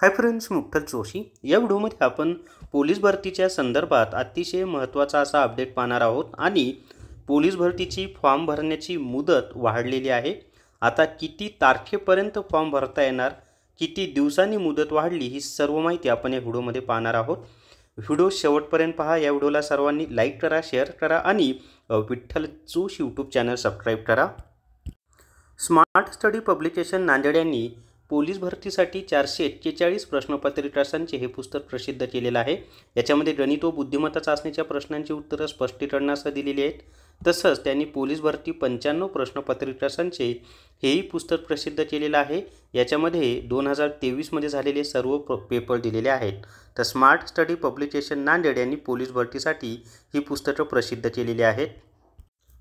hi friends मुक्तल Joshi या व्हिडिओमध्ये आपण पोलीस भरतीच्या संदर्भात अतिशय महत्त्वाचा असा अपडेट पाहणार आहोत आणि पोलीस भरतीची फॉर्म भरण्याची मुदत वाढलेली आहे आता किती तारखेपर्यंत फॉर्म भरता येणार किती दिवसांनी मुदत वाढली ही सर्व माहिती आपण या व्हिडिओमध्ये पाहणार आहोत व्हिडिओ शेवटपर्यंत पहा या व्हिडिओला सर्वांनी लाईक करा शेअर करा आणि Vitthal Josh YouTube channel subscribe करा स्मार्ट स्टडी पब्लिकेशन नांदेड यांनी पोलीस भरतीसाठी चारशे एक्केचाळीस प्रश्नपत्रिकासांचे हे पुस्तक प्रसिद्ध केलेलं आहे याच्यामध्ये गणित व बुद्धिमत्ता चाचणीच्या प्रश्नांची उत्तरं स्पष्टीकरणासह दिलेली आहेत तसंच त्यांनी पोलीस भरती पंच्याण्णव प्रश्नपत्रिकासांचे हेही पुस्तक प्रसिद्ध केलेलं आहे याच्यामध्ये दोन हजार तेवीसमध्ये झालेले सर्व प पेपर दिलेले आहेत तर स्मार्ट स्टडी पब्लिकेशन नांदेड यांनी पोलीस भरतीसाठी ही पुस्तकं प्रसिद्ध केलेली आहेत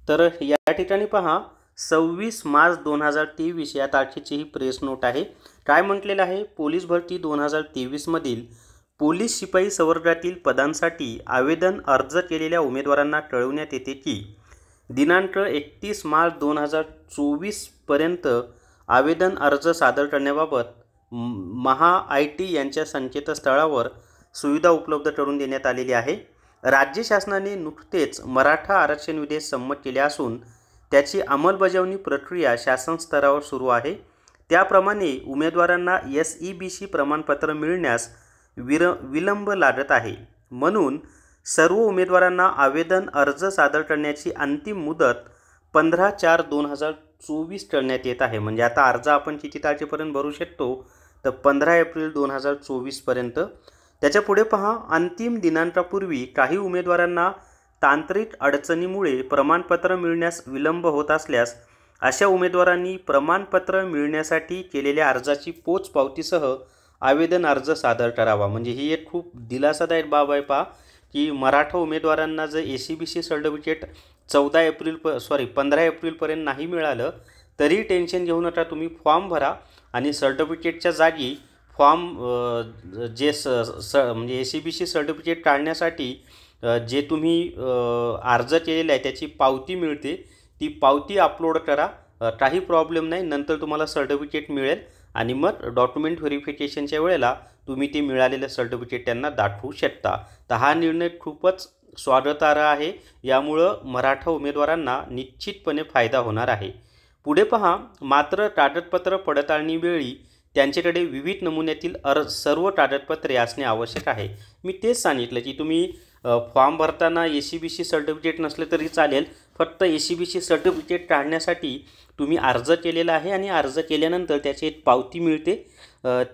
तर या ठिकाणी पहा सव्वीस मार्च दोन हजार तेवीस या तारखेची ही प्रेस नोट आहे काय म्हटलेलं आहे पोलीस भरती दोन हजार तेवीसमधील पोलीस शिपाई सवर्गातील पदांसाठी आवेदन अर्ज केलेल्या उमेदवारांना कळवण्यात येते की दिनांक एकतीस मार्च दोन हजार चोवीसपर्यंत आवेदन अर्ज सादर करण्याबाबत महा आय टी यांच्या संकेतस्थळावर सुविधा उपलब्ध करून देण्यात आलेली आहे राज्य शासनाने नुकतेच मराठा आरक्षण विधेयक संमत केले असून त्याची अंमलबजावणी प्रक्रिया शासन स्तरावर सुरू आहे त्याप्रमाणे उमेदवारांना एस ई बी सी प्रमाणपत्र मिळण्यास विर विलंब लागत आहे म्हणून सर्व उमेदवारांना आवेदन अर्ज सादर करण्याची अंतिम मुदत पंधरा चार दोन हजार चोवीस करण्यात येत आहे म्हणजे आता अर्ज आपण किती तारखेपर्यंत भरू शकतो तर पंधरा एप्रिल दोन हजार चोवीसपर्यंत त्याच्या पुढे पहा अंतिम दिनांकापूर्वी काही उमेदवारांना तांत्रिक अडचणीमुळे प्रमाणपत्र मिळण्यास विलंब होत असल्यास अशा उमेदवारांनी प्रमाणपत्र मिळण्यासाठी केलेल्या अर्जाची पोचपावतीसह आवेदन अर्ज सादर करावा म्हणजे ही एक खूप दिलासादायक बाब आहे पा की मराठा उमेदवारांना जर A C B C certificate चौदा एप्रिल प सॉरी पंधरा एप्रिलपर्यंत नाही मिळालं तरी टेन्शन घेऊ नका तुम्ही फॉर्म भरा आणि सर्टिफिकेटच्या जागी फॉर्म जे स स म्हणजे A C B C certificate काढण्यासाठी जे तुम्ही अर्ज केलेला आहे त्याची पावती मिळते ती पावती अपलोड करा काही प्रॉब्लेम नाही नंतर तुम्हाला सर्टिफिकेट मिळेल आणि मग डॉक्युमेंट व्हेरिफिकेशनच्या वेळेला तुम्ही ते मिळालेलं सर्टिफिकेट त्यांना दाखवू शकता तर हा निर्णय खूपच स्वागतार्ह आहे यामुळं मराठा उमेदवारांना निश्चितपणे फायदा होणार आहे पुढे पहा मात्र कागदपत्र पडताळणीवेळी त्यांच्याकडे विविध नमुन्यातील अर्ज सर्व कागदपत्रे असणे आवश्यक आहे मी तेच सांगितलं की तुम्ही फॉर्म भरताना A C B C certificate नसले तरी चालेल फक्त A C B C certificate काढण्यासाठी तुम्ही अर्ज केलेला आहे आणि अर्ज केल्यानंतर त्याची एक पावती मिळते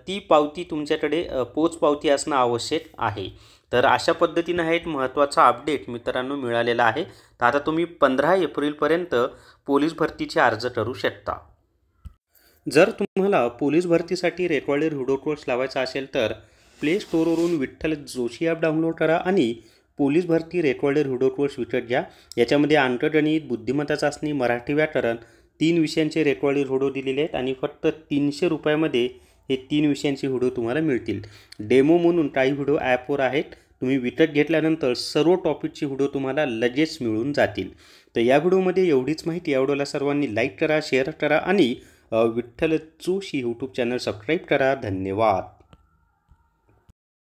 ती पावती तुमच्याकडे पोचपावती असणं आवश्यक आहे तर अशा पद्धतीनं हा एक महत्त्वाचा अपडेट मित्रांनो मिळालेला आहे तर आता तुम्ही पंधरा एप्रिलपर्यंत पोलीस भरतीचे अर्ज करू शकता जर तुम्हाला पोलीस भरतीसाठी रेकॉर्डेड व्हिडिओ कोर्स लावायचा असेल तर प्ले स्टोरवरून विठ्ठल जोशी ॲप डाउनलोड करा आणि पोलीस भरती रेकॉर्डेड कोर्स विकत घ्या याच्यामध्ये अंकगणित बुद्धिमत्ता चाचणी मराठी व्याकरण तीन विषयांचे रेकॉर्डेड हुडो दिलेले आहेत आणि फक्त तीनशे रुपयामध्ये हे तीन विषयांचे हुडो तुम्हाला मिळतील डेमो म्हणून काही हुडो ॲपवर आहेत तुम्ही विकत घेतल्यानंतर सर्व टॉपिकचे हुडो तुम्हाला लगेच मिळून जातील तर या व्हिडिओमध्ये एवढीच माहिती या सर्वांनी लाईक करा शेअर करा आणि Vitthal Joshi YouTube channel subscribe करा धन्यवाद